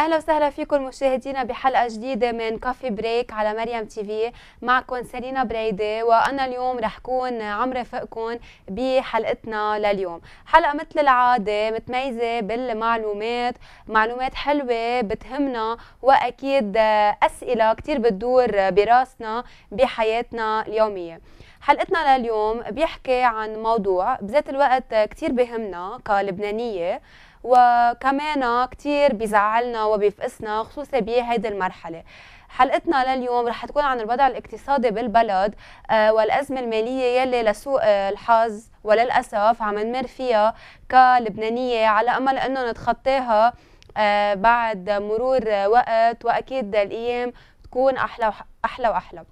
اهلا وسهلا فيكم مشاهدينا بحلقه جديده من كافي بريك على مريم تي في معكم سيلينا بريده وانا اليوم رح كون عم رافقكم بحلقتنا لليوم حلقه مثل العاده متميزه بالمعلومات معلومات حلوه بتهمنا واكيد اسئله كثير بتدور براسنا بحياتنا اليوميه حلقتنا لليوم بيحكي عن موضوع بذات الوقت كثير بهمنا كلبنانيه وكمان كتير بيزعلنا وبيفقسنا خصوصا بهيدي المرحله حلقتنا لليوم رح تكون عن الوضع الاقتصادي بالبلد آه، والأزمة المالية يلي لسوء آه، الحظ وللأسف عم نمر فيها كلبنانية على أمل أنه نتخطاها آه، بعد مرور وقت وأكيد الأيام تكون أحلى وأحلى, وأحلى.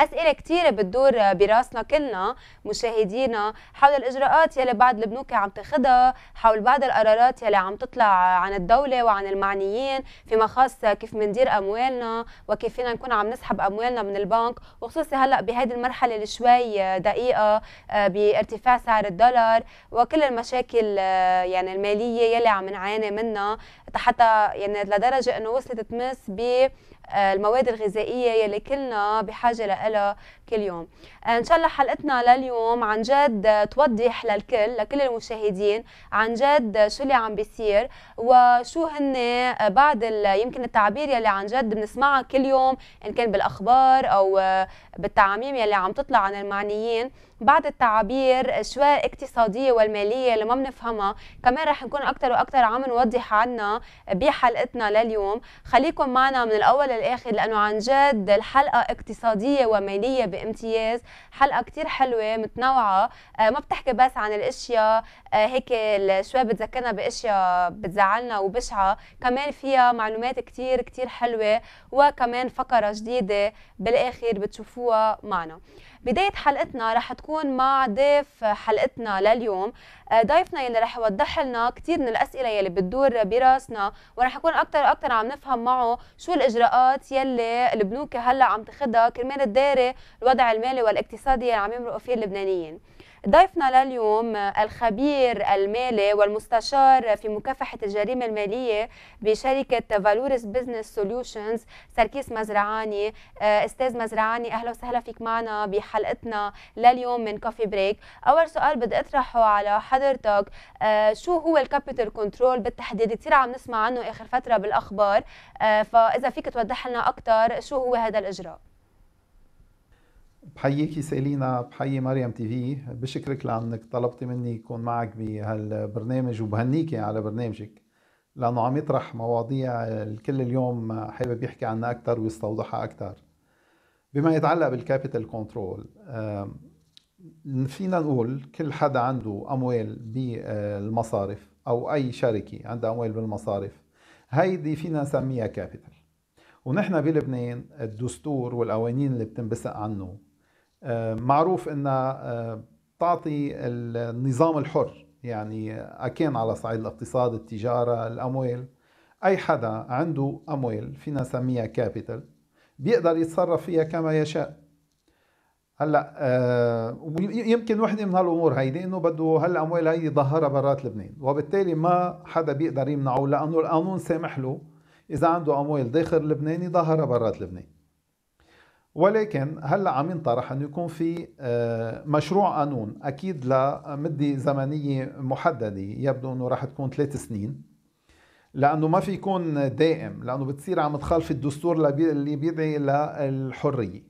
اسئله كثيره بتدور براسنا كلنا مشاهدينا حول الاجراءات يلي بعد البنوك عم تاخذها حول بعض القرارات يلي عم تطلع عن الدوله وعن المعنيين فيما خاص كيف بندير اموالنا وكيف فينا نكون عم نسحب اموالنا من البنك وخصوصي هلا بهيدي المرحله اللي شوي دقيقه آه، بارتفاع سعر الدولار وكل المشاكل آه، يعني الماليه يلي عم نعاني منها حتى يعني لدرجه انه وصلت تمس ب آه، المواد الغذائيه يلي كلنا بحاجه لها كل يوم آه، ان شاء الله حلقتنا لليوم عن جد توضح للكل لكل المشاهدين عن جد شو اللي عم بيصير وشو هن آه، بعض يمكن التعابير يلي عن جد بنسمعها كل يوم ان كان بالاخبار او بالتعاميم يلي عم تطلع عن المعنيين بعض التعابير شوي اقتصاديه والماليه اللي ما بنفهمها كمان رح نكون اكثر واكثر عم نوضح عنها بحلقتنا لليوم خليكم معنا من الاول للاخر لانه عن جد الحلقه اقتصاديه وماليه بامتياز حلقه كثير حلوه متنوعه آه، ما بتحكي بس عن الاشياء آه، هيك شوي بتذكرنا باشياء بتزعلنا وبشعه كمان فيها معلومات كثير كثير حلوه وكمان فقره جديده بالاخر بتشوفوها معنا بداية حلقتنا رح تكون مع ضيف حلقتنا لليوم آه، ضيفنا يلي رح يوضح لنا كثير من الأسئلة يلي بتدور براسنا ورح يكون أكثر أكثر عم نفهم معه شو الإجراءات يلي البنوك هلا عم تخدها كرمال تداري الوضع المالي والاقتصادي اللي عم يمرقوا فيه اللبنانيين ضيفنا لليوم آه، الخبير المالي والمستشار في مكافحة الجريمة المالية بشركة فالوريس بزنس سوليوشنز سركيس مزرعاني آه، استاذ مزرعاني اهلا وسهلا فيك معنا بحلقتنا لليوم من كوفي بريك اول سؤال بدي اطرحه على حضرتك آه، شو هو الكابيتال كنترول بالتحديد كثير عم نسمع عنه اخر فترة بالاخبار فاذا فيك توضح لنا اكثر شو هو هذا الاجراء بحييكي سيلينا بحيي مريم تي في بشكرك لانك طلبتي مني يكون معك بهالبرنامج وبهنيكي على برنامجك لانه عم يطرح مواضيع الكل اليوم حابب يحكي عنها اكثر ويستوضحها اكثر بما يتعلق بالكابيتال كنترول فينا نقول كل حدا عنده اموال بالمصارف او اي شركه عندها اموال بالمصارف هيدي فينا نسميها كابيتال ونحن بلبنان الدستور والقوانين اللي بتنبثق عنه آه، معروف انها آه، تعطي النظام الحر يعني أكان على صعيد الاقتصاد التجارة الأموال أي حدا عنده أموال فينا نسميها كابيتال بيقدر يتصرف فيها كما يشاء هلا آه، يمكن وحده من هالامور هيدي انه بده هالاموال هي يظهرها برات لبنان وبالتالي ما حدا بيقدر يمنعه لانه القانون سامح له اذا عنده اموال داخل لبنان يظهرها برات لبنان ولكن هلا عم ينطرح انه يكون في آه، مشروع قانون اكيد لمده زمنيه محدده يبدو انه راح تكون ثلاث سنين لانه ما في يكون دائم لانه بتصير عم تخالف الدستور اللي بيدعي للحريه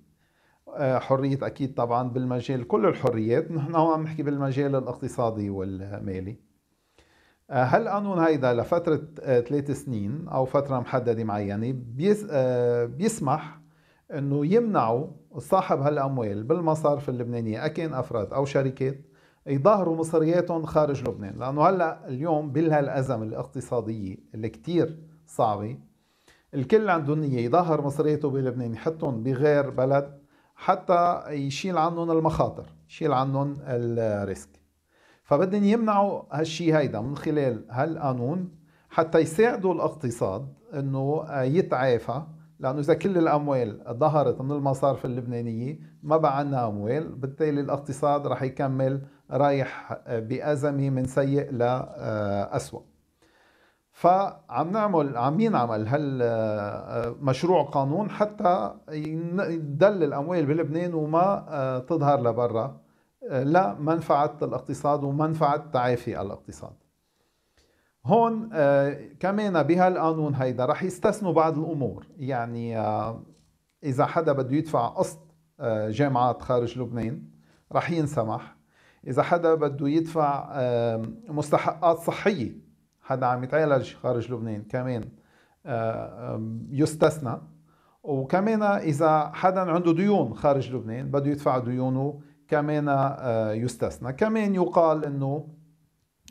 آه، حريه اكيد طبعا بالمجال كل الحريات نحن هون عم نحكي بالمجال الاقتصادي والمالي آه، هل قانون هيدا لفتره ثلاث سنين او فتره محدده معينه بيسمح انه يمنعوا صاحب هالاموال بالمصارف اللبنانيه اكان افراد او شركات يظهروا مصرياتهم خارج لبنان لانه هلا اليوم بهالازمه الاقتصاديه اللي كتير صعبه الكل عنده نية يظهر مصرياته بلبنان يحطهم بغير بلد حتى يشيل عنهم المخاطر يشيل عنهم الريسك فبدهم يمنعوا هالشي هيدا من خلال هالقانون حتى يساعدوا الاقتصاد انه يتعافى لانه اذا كل الاموال ظهرت من المصارف اللبنانيه ما بقى عندنا اموال بالتالي الاقتصاد رح يكمل رايح بازمه من سيء لاسوء آه، فعم نعمل عم ينعمل آه، مشروع قانون حتى يدل الاموال بلبنان وما آه، تظهر لبرا لمنفعه الاقتصاد ومنفعه تعافي الاقتصاد هون آه، كمان بهالقانون هيدا رح يستثنوا بعض الامور يعني آه، اذا حدا بده يدفع قسط آه، جامعات خارج لبنان رح ينسمح اذا حدا بده يدفع مستحقات صحيه حدا عم يتعالج خارج لبنان كمان يستثنى وكمان اذا حدا عنده ديون خارج لبنان بده يدفع ديونه كمان يستثنى كمان يقال انه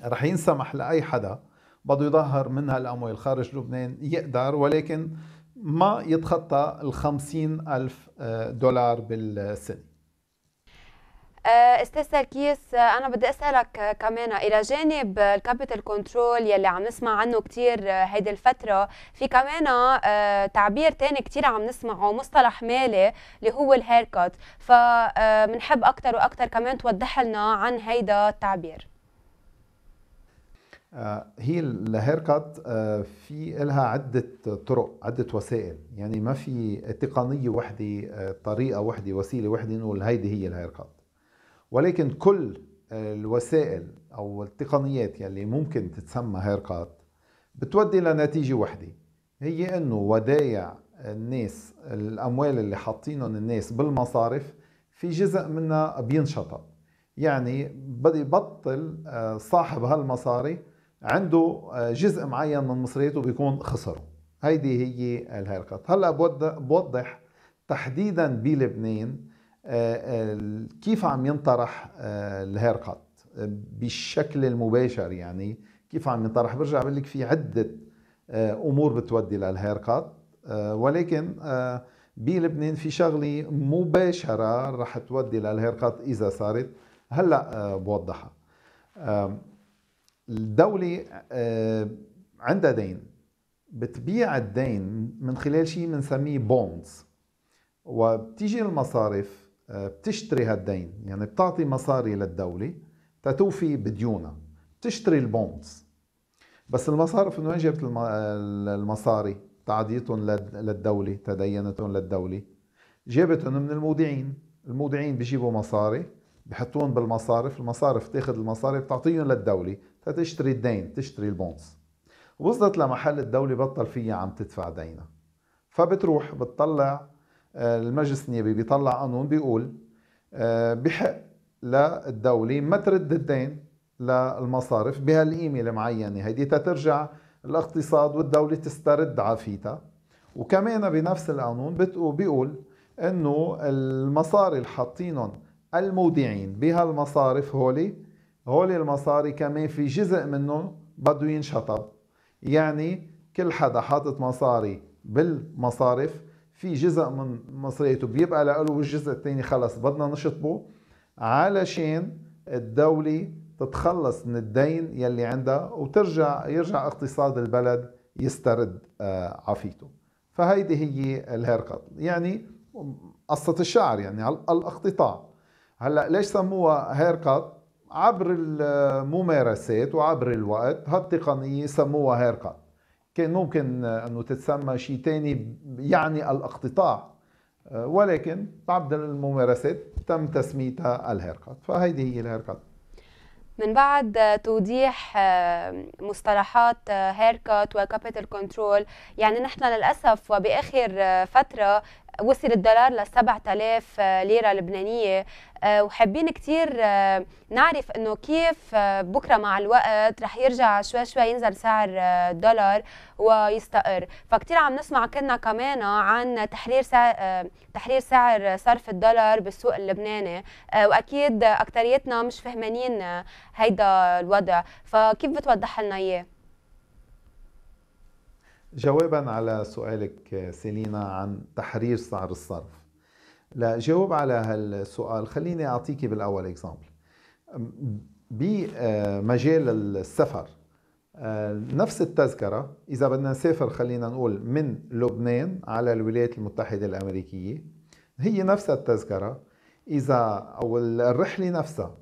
رح ينسمح لاي حدا بده يظهر منها الأموال خارج لبنان يقدر ولكن ما يتخطى ال ألف آه، دولار بالسنة آه، استاذ سركيس آه، انا بدي اسالك كمان الى جانب الكابيتال كنترول يلي عم نسمع عنه كثير هيدي الفتره في كمان تعبير ثاني كثير عم نسمعه مصطلح مالي اللي هو الهيركت فبنحب اكثر واكثر كمان توضح لنا عن هيدا التعبير آه، هي الهير كات آه، في لها عدة طرق عدة وسائل يعني ما في تقنية وحدة آه، طريقة وحدة وسيلة وحدة نقول هيدي هي الهير كات ولكن كل الوسائل أو التقنيات يلي ممكن تتسمى هير كات بتودي لنتيجة وحدة هي أنه ودايع الناس الأموال اللي حاطينهم الناس بالمصارف في جزء منها بينشطها يعني بدي يبطل صاحب هالمصاري عنده آه، جزء معين من مصريته بيكون خسره هيدي هي الهيركت هلا بوضح تحديدا بلبنان آه، كيف عم ينطرح آه، الهيركات بالشكل المباشر يعني كيف عم ينطرح برجع بقول لك في عده امور بتودي للهيركات ولكن بلبنان في شغله مباشره رح تودي للهيركات اذا صارت هلا بوضحها الدولة آه، عندها دين بتبيع الدين من خلال شيء بنسميه بوندز وبتيجي المصارف آه، بتشتري هالدين يعني بتعطي مصاري للدولة تتوفي بديونها بتشتري البوندز بس المصارف من وين جابت المصاري تعديتهم للدولة تدينتهم للدولة جابتهم من المودعين المودعين بيجيبوا مصاري بحطوهم بالمصارف المصارف تاخذ المصاري بتعطيهم للدولة تشتري الدين تشتري البونز وصلت لمحل الدولة بطل فيها عم تدفع دينها فبتروح بتطلع آه، المجلس النيابي بيطلع قانون بيقول آه، بحق للدولة ما ترد الدين للمصارف بهالقيمة المعينة هيدي تترجع الاقتصاد والدولة تسترد عافيتها وكمان بنفس القانون بيقول انه المصاري اللي حاطينهم المودعين بهالمصارف هولي هولي المصاري كمان في جزء منه بده ينشطب يعني كل حدا حاطط مصاري بالمصارف في جزء من مصريته بيبقى لقلو والجزء الثاني خلص بدنا نشطبه علشان الدولة تتخلص من الدين يلي عندها وترجع يرجع اقتصاد البلد يسترد آه، عافيته فهيدي هي الهيركات يعني قصة الشعر يعني الاقتطاع هلا ليش سموها هير كات عبر الممارسات وعبر الوقت هالتقنيه سموها هير كات كان ممكن انه تتسمى شيء ثاني يعني الاقتطاع أه، ولكن بعد الممارسات تم تسميتها الهير كات، فهيدي هي الهير كات. من بعد توضيح أه، مصطلحات هيركات أه، وكابيتال كنترول يعني نحن للاسف وباخر فتره وصل الدولار ل 7000 آه، ليره لبنانيه آه، وحابين كثير آه، نعرف انه كيف بكره مع الوقت رح يرجع شوي شوي ينزل سعر الدولار ويستقر فكثير عم نسمع كنا كمان عن تحرير سعر تحرير سعر صرف الدولار بالسوق اللبناني واكيد اكثريتنا مش فهمانين هيدا الوضع فكيف بتوضح لنا اياه جوابا على سؤالك سيلينا عن تحرير سعر الصرف لا على هالسؤال خليني اعطيك بالاول اكزامبل بمجال السفر نفس التذكرة إذا بدنا نسافر خلينا نقول من لبنان على الولايات المتحدة الأمريكية هي نفس التذكرة إذا أو الرحلة نفسها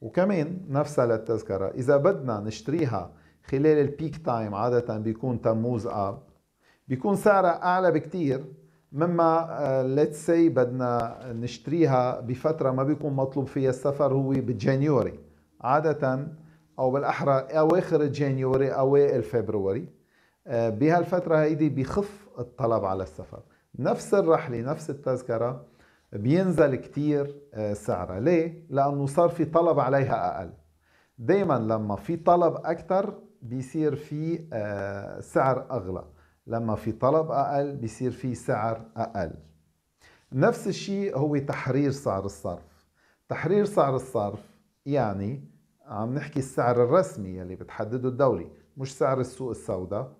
وكمان نفسها للتذكرة إذا بدنا نشتريها خلال البيك تايم عادة بيكون تموز آب بيكون سعرها أعلى بكتير مما ليتس آه، سي بدنا نشتريها بفترة ما بيكون مطلوب فيها السفر هو بجانيوري عادة أو بالأحرى أواخر جانيوري أوائل فبروري آه، بهالفترة هيدي بخف الطلب على السفر نفس الرحلة نفس التذكرة بينزل كتير آه، سعرها ليه؟ لأنه صار في طلب عليها أقل دايما لما في طلب أكثر بيصير في آه، سعر أغلى لما في طلب أقل بيصير في سعر أقل نفس الشيء هو تحرير سعر الصرف تحرير سعر الصرف يعني عم نحكي السعر الرسمي يلي بتحدده الدولة مش سعر السوق السوداء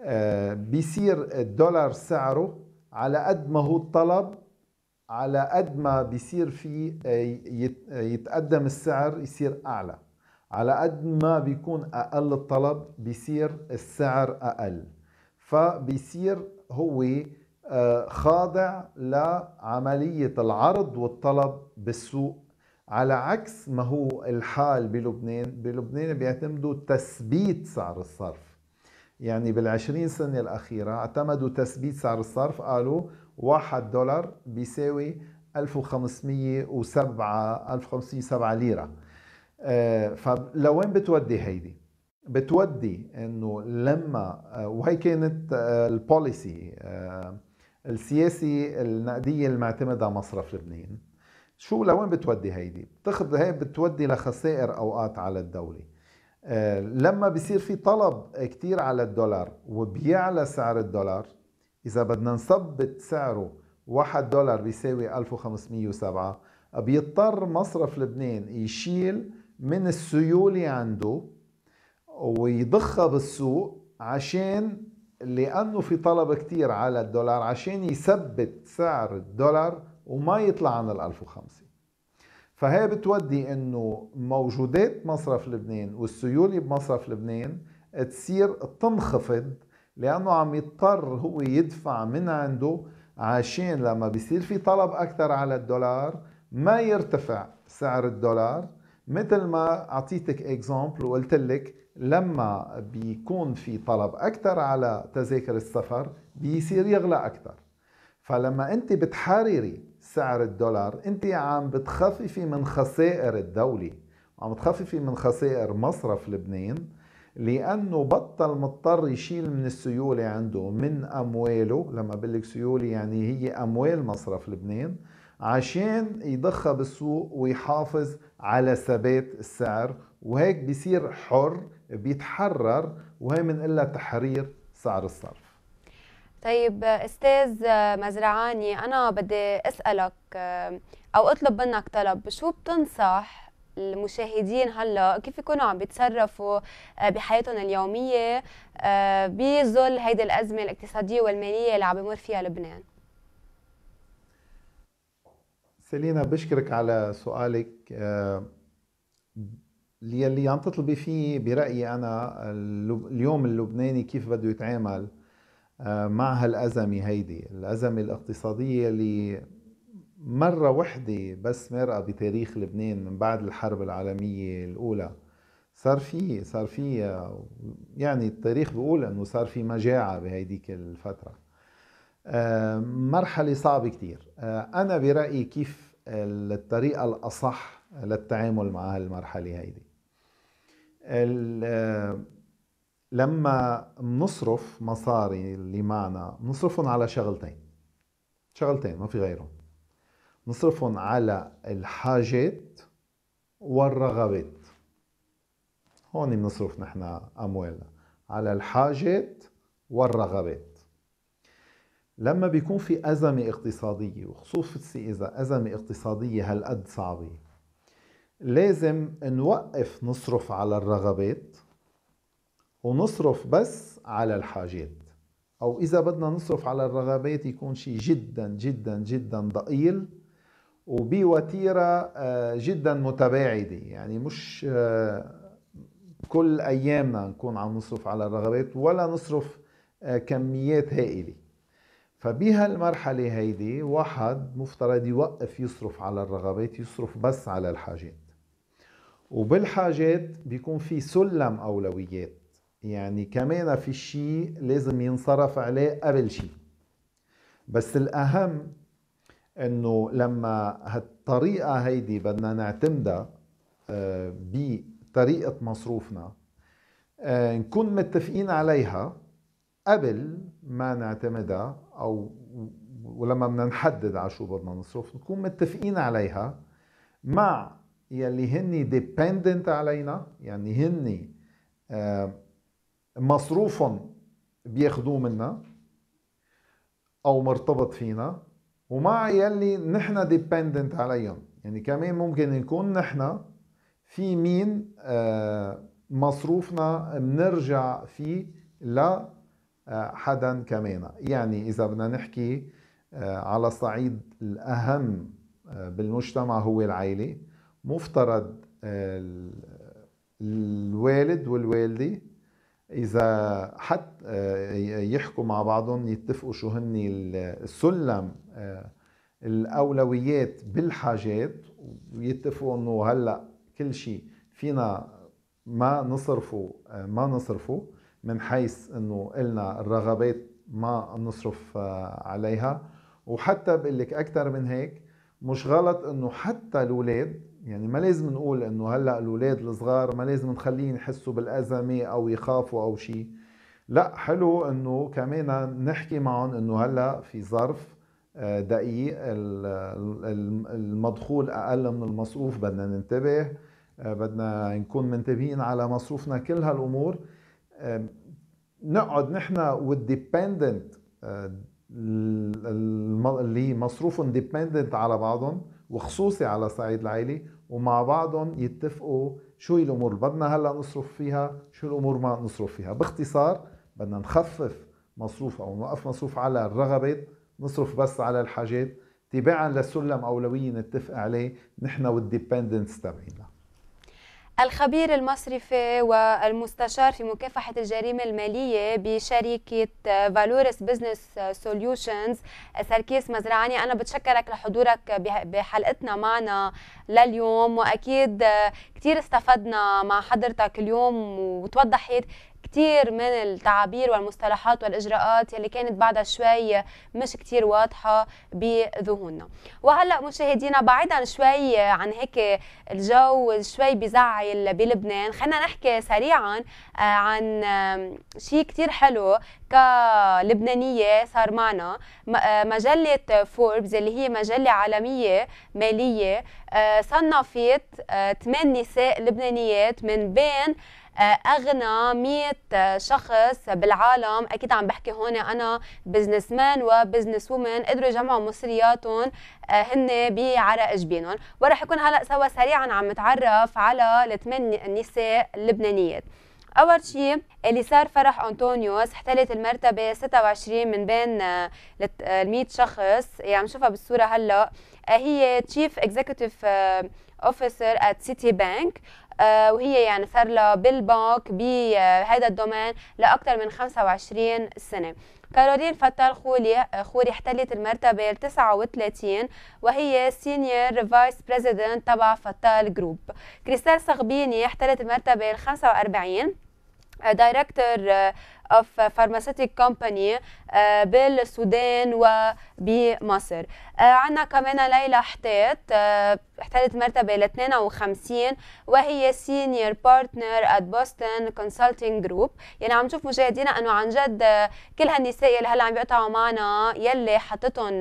آه، بيصير الدولار سعره على قد ما هو الطلب على قد ما بيصير في آه، يتقدم السعر يصير أعلى على قد ما بيكون اقل الطلب بيصير السعر اقل فبيصير هو آه، خاضع لعملية العرض والطلب بالسوق على عكس ما هو الحال بلبنان بلبنان بيعتمدوا تثبيت سعر الصرف يعني بالعشرين سنة الأخيرة اعتمدوا تثبيت سعر الصرف قالوا واحد دولار بيساوي 1507 1507 ليرة آه، فلوين بتودي هيدي بتودي انه لما آه، وهي كانت آه، البوليسي السياسي النقديه المعتمدة على مصرف لبنان شو لوين بتودي هيدي بتاخذ هي بتودي لخسائر اوقات على الدوله لما بصير في طلب كتير على الدولار وبيعلى سعر الدولار اذا بدنا نثبت سعره 1 دولار بيساوي 1507 بيضطر مصرف لبنان يشيل من السيولة عنده ويضخها بالسوق عشان لأنه في طلب كتير على الدولار عشان يثبت سعر الدولار وما يطلع عن ال 1005 فهي بتودي انه موجودات مصرف لبنان والسيولة بمصرف لبنان تصير تنخفض لانه عم يضطر هو يدفع من عنده عشان لما بيصير في طلب اكثر على الدولار ما يرتفع سعر الدولار مثل ما اعطيتك اكزامبل وقلت لك لما بيكون في طلب اكثر على تذاكر السفر بيصير يغلى اكثر فلما انت بتحرري سعر الدولار انت عم بتخففي من خسائر الدوله عم تخففي من خسائر مصرف لبنان لانه بطل مضطر يشيل من السيوله عنده من امواله لما بقول لك سيوله يعني هي اموال مصرف لبنان عشان يضخها بالسوق ويحافظ على ثبات السعر وهيك بيصير حر بيتحرر وهي من إلا تحرير سعر الصرف طيب استاذ مزرعاني انا بدي اسالك او اطلب منك طلب شو بتنصح المشاهدين هلا كيف يكونوا عم بيتصرفوا آه، بحياتهم اليوميه آه، بظل هيدي الازمه الاقتصاديه والماليه اللي عم بمر فيها لبنان سيلينا بشكرك على سؤالك آه، اللي عم تطلبي فيه برأيي أنا اليوم اللبناني كيف بده يتعامل آه، مع هالأزمة هيدي الأزمة الاقتصادية اللي مرة وحدة بس مرقة بتاريخ لبنان من بعد الحرب العالمية الأولى صار في صار في آه، يعني التاريخ بيقول انه صار في مجاعة بهيديك الفترة آه، مرحلة صعبة كتير آه، أنا برأيي كيف الطريقة الأصح للتعامل مع هالمرحلة هيدي آه، لما نصرف مصاري اللي معنا نصرفهم على شغلتين شغلتين ما في غيرهم نصرفهم على الحاجات والرغبات هون بنصرف نحن اموالنا على الحاجات والرغبات لما بيكون في أزمة اقتصادية وخصوصي إذا أزمة اقتصادية هالقد صعبة لازم نوقف نصرف على الرغبات ونصرف بس على الحاجات أو إذا بدنا نصرف على الرغبات يكون شيء جدا جدا جدا ضئيل وبوتيرة آه، جدا متباعدة يعني مش آه، كل أيامنا نكون عم نصرف على الرغبات ولا نصرف آه، كميات هائلة فبهالمرحلة هيدي واحد مفترض يوقف يصرف على الرغبات يصرف بس على الحاجات وبالحاجات بيكون في سلم أولويات يعني كمان في شيء لازم ينصرف عليه قبل شيء بس الأهم انه لما هالطريقة هيدي بدنا نعتمدها آه، بطريقة مصروفنا آه، نكون متفقين عليها قبل ما نعتمدها او ولما بدنا نحدد على شو بدنا نصرف نكون متفقين عليها مع يلي هن ديبندنت علينا يعني هن آه، مصروفهم بياخذوه منا او مرتبط فينا ومع يلي نحن ديبندنت عليهم يعني كمان ممكن نكون نحن في مين آه، مصروفنا بنرجع فيه ل آه، حدا كمان يعني إذا بدنا نحكي آه، على الصعيد الأهم آه، بالمجتمع هو العائلة مفترض الوالد والوالدة إذا حتى يحكوا مع بعضهم يتفقوا شو هن السلم الأولويات بالحاجات ويتفقوا إنه هلأ كل شيء فينا ما نصرفه ما نصرفه من حيث انه قلنا الرغبات ما بنصرف آه، عليها وحتى بقول لك اكثر من هيك مش غلط انه حتى الاولاد يعني ما لازم نقول انه هلا الاولاد الصغار ما لازم نخليهم يحسوا بالازمه او يخافوا او شيء لا حلو انه كمان نحكي معهم انه هلا في ظرف آه، دقيق المدخول اقل من المصروف بدنا ننتبه آه، بدنا نكون منتبهين على مصروفنا كل هالامور نقعد نحن والديبندنت آه، اللي مصروفهم ديبندنت على بعضهم وخصوصي على صعيد العائله ومع بعضهم يتفقوا شو الامور اللي بدنا هلا نصرف فيها شو الامور ما نصرف فيها باختصار بدنا نخفف مصروف او نوقف مصروف على الرغبات نصرف بس على الحاجات تباعا لسلم اولويه نتفق عليه نحن والديبندنس تبعينا الخبير المصرفي والمستشار في مكافحة الجريمة المالية بشركة فالوريس بزنس سوليوشنز سركيس مزرعاني أنا بتشكرك لحضورك بحلقتنا معنا لليوم وأكيد كتير استفدنا مع حضرتك اليوم وتوضحت كثير من التعابير والمصطلحات والاجراءات يلي كانت بعدها شوي مش كثير واضحه بذهوننا وهلا مشاهدينا بعيدا شوي عن هيك الجو شوي بزعل بلبنان خلينا نحكي سريعا آه، عن شيء كثير حلو كلبنانيه صار معنا آه، مجله فوربس اللي هي مجله عالميه ماليه آه، صنفت آه، ثمان نساء لبنانيات من بين اغنى 100 شخص بالعالم اكيد عم بحكي هون انا بزنس مان وبزنس وومن قدروا يجمعوا مصرياتهم هن بعرق جبينهم ورح يكون هلا سوا سريعا عم نتعرف على الثمان نساء اللبنانيات اول شيء اللي صار فرح انطونيوس احتلت المرتبه 26 من بين آه، آه، ال 100 شخص يعني عم بالصوره هلا آه، هي تشيف اكزيكتيف اوفيسر ات سيتي بانك وهي يعني صار لها بالبنك بهذا الدومين لاكثر من 25 سنه كارولين فتال خوري خوري احتلت المرتبة 39 وهي سينيور فايس بريزيدنت تبع فتال جروب كريستال صغبيني احتلت المرتبة 45 دايركتور اوف فارماسيتيك كومباني بالسودان وبمصر آه، عندنا كمان ليلى حتات آه، احتلت مرتبه ل 52 وهي سينيور بارتنر ات بوستن كونسلتنج جروب يعني عم نشوف مشاهدينا انه عن جد آه، كل هالنساء اللي هلا عم بيقطعوا معنا يلي حطتهم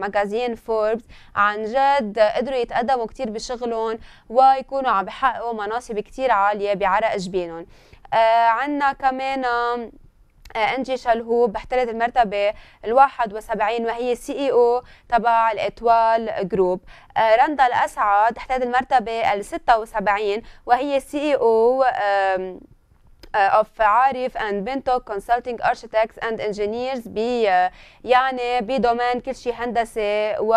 مجازين فوربس عن جد قدروا يتقدموا كثير بشغلهم ويكونوا عم بحققوا مناصب كثير عاليه بعرق جبينهم آه، عندنا كمان آه، انجي شلهوب احتلت المرتبه ال71 وهي سي اي او تبع الاتوال جروب آه، رندا الاسعد احتلت المرتبه ال76 وهي سي اي او اوف عارف اند بنتو كونسلتنج اركيتكتس اند انجينيرز ب يعني بدومين كل شيء هندسي و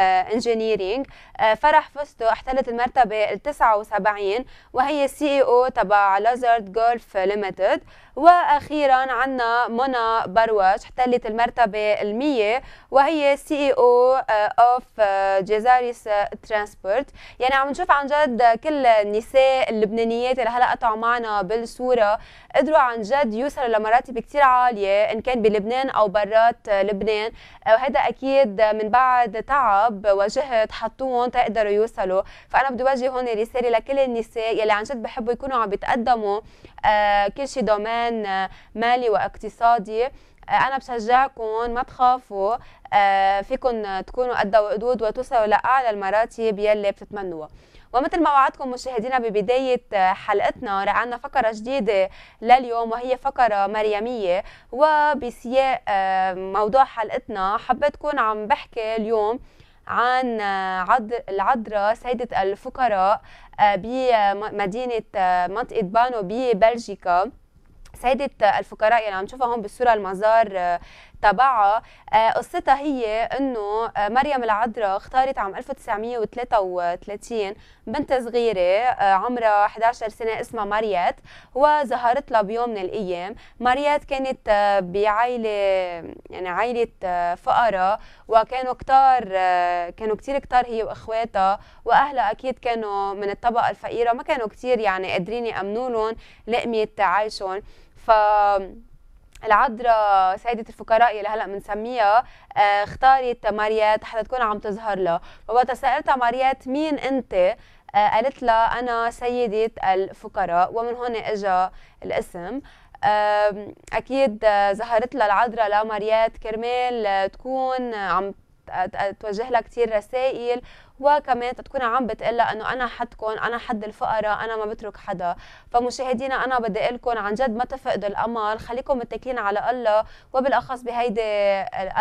انجينيرينج آه، آه، فرح فستو احتلت المرتبه ال 79 وهي سي اي او تبع لازارد جولف ليمتد واخيرا عندنا منى بروش احتلت المرتبه ال100 وهي سي اي او اوف جيزاريس ترانسبورت يعني عم نشوف عن جد كل النساء اللبنانيات اللي هلا قطعوا معنا بالصوره قدروا عن جد يوصلوا لمراتب كثير عاليه ان كان بلبنان او برات آه، لبنان آه، وهذا اكيد من بعد تعب وجهد حطوهم تقدروا يوصلوا فانا بدي وجه هون رساله لكل النساء يلي عن جد بحبوا يكونوا عم بيتقدموا آه، كل شيء دومين كمان مالي واقتصادي انا بشجعكم ما تخافوا آه، فيكم تكونوا قد وقدود وتوصلوا لاعلى المراتب يلي بتتمنوها ومثل ما وعدتكم مشاهدينا ببداية آه، حلقتنا رح عنا فقرة جديدة لليوم وهي فقرة مريمية وبسياق آه، موضوع حلقتنا حبيت كون عم بحكي اليوم عن العذراء سيدة الفقراء بمدينة منطقة بانو ببلجيكا سيدة الفقراء يلي يعني عم نشوفها هون بالصورة المزار آه، تبعها آه، قصتها هي انه آه، مريم العذراء اختارت عام 1933 بنت صغيره عمرها 11 سنه اسمها ماريات وظهرت لها بيوم من الايام ماريات كانت بعائله يعني عائله فقراء وكانوا كتار كانوا كتير كتار هي واخواتها واهلها اكيد كانوا من الطبقه الفقيره ما كانوا كتير يعني قادرين يامنوا لهم لقمه عيشهم ف العذراء سيدة الفقراء اللي هلا بنسميها آه، اختارت ماريات حتى تكون عم تظهر لها فوقتها سألتها ماريات مين انت آه، قالت لها انا سيدة الفقراء ومن هون اجى الاسم اكيد آه، ظهرت لها العذراء لماريات كرمال تكون عم توجه لها كثير رسائل وكمان تكون عم بتقلها انه انا حدكم انا حد الفقراء انا ما بترك حدا فمشاهدينا انا بدي اقول لكم عن جد ما تفقدوا الامل خليكم متكلين على الله وبالاخص بهيدي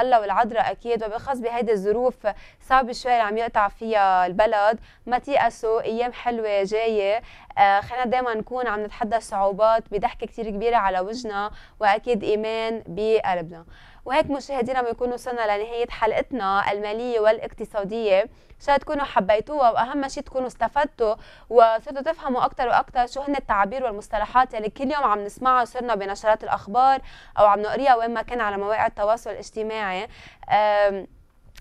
الله والعذراء اكيد وبالاخص بهيدي الظروف صعبه شوي اللي عم يقطع فيها البلد ما تيأسوا ايام حلوه جايه آه، خلينا دائما نكون عم نتحدى صعوبات بضحكه كثير كبيره على وجهنا واكيد ايمان بقلبنا وهيك مشاهدينا بنكون وصلنا لنهايه حلقتنا الماليه والاقتصاديه ان شاء الله تكونوا حبيتوها واهم شيء تكونوا استفدتوا وصرتوا تفهموا اكثر واكثر شو هن التعابير والمصطلحات اللي كل يوم عم نسمعها صرنا بنشرات الاخبار او عم نقريها وين ما كان على مواقع التواصل الاجتماعي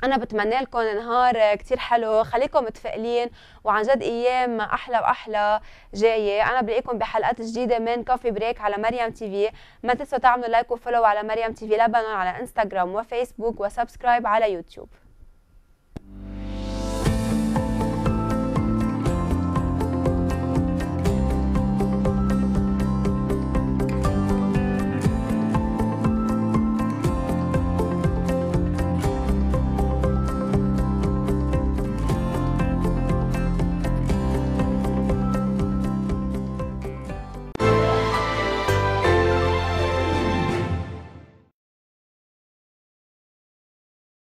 انا بتمنى لكم نهار كتير حلو خليكم متفائلين وعن جد ايام احلى واحلى جايه انا بلاقيكم بحلقات جديده من كوفي بريك على مريم تي في ما تنسوا تعملوا لايك وفولو على مريم تي في لبنان على انستغرام وفيسبوك وسبسكرايب على يوتيوب